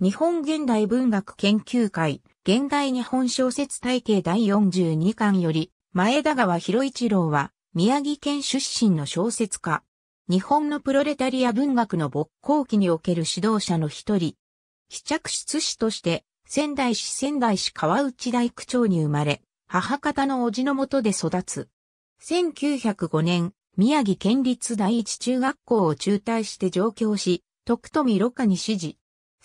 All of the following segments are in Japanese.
日本現代文学研究会、現代日本小説体系第42巻より、前田川博一郎は、宮城県出身の小説家。日本のプロレタリア文学の勃興期における指導者の一人。試着室師として、仙台市仙台市川内大区長に生まれ、母方の叔父のもとで育つ。1905年、宮城県立第一中学校を中退して上京し、徳富ろ過に指示。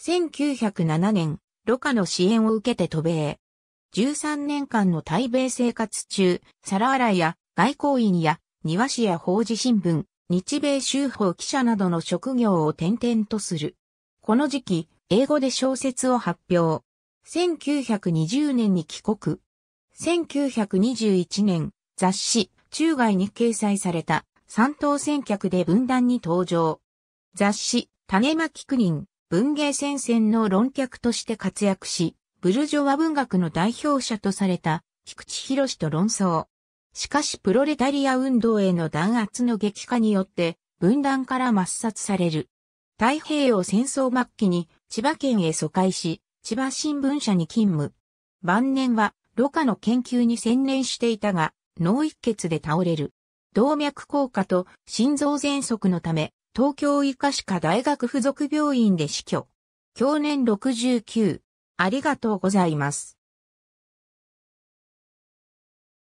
1907年、ロカの支援を受けて渡米。13年間の対米生活中、皿洗いや外交員や庭師や法事新聞、日米修法記者などの職業を転々とする。この時期、英語で小説を発表。1920年に帰国。1921年、雑誌、中外に掲載された、三等選客で分断に登場。雑誌、種まき人、文芸戦線の論客として活躍し、ブルジョワ文学の代表者とされた菊池博と論争。しかしプロレタリア運動への弾圧の激化によって分断から抹殺される。太平洋戦争末期に千葉県へ疎開し、千葉新聞社に勤務。晩年は、ろ過の研究に専念していたが、脳一血で倒れる。動脈硬化と心臓喘息のため、東京医科歯科大学附属病院で死去。享年69。ありがとうございます。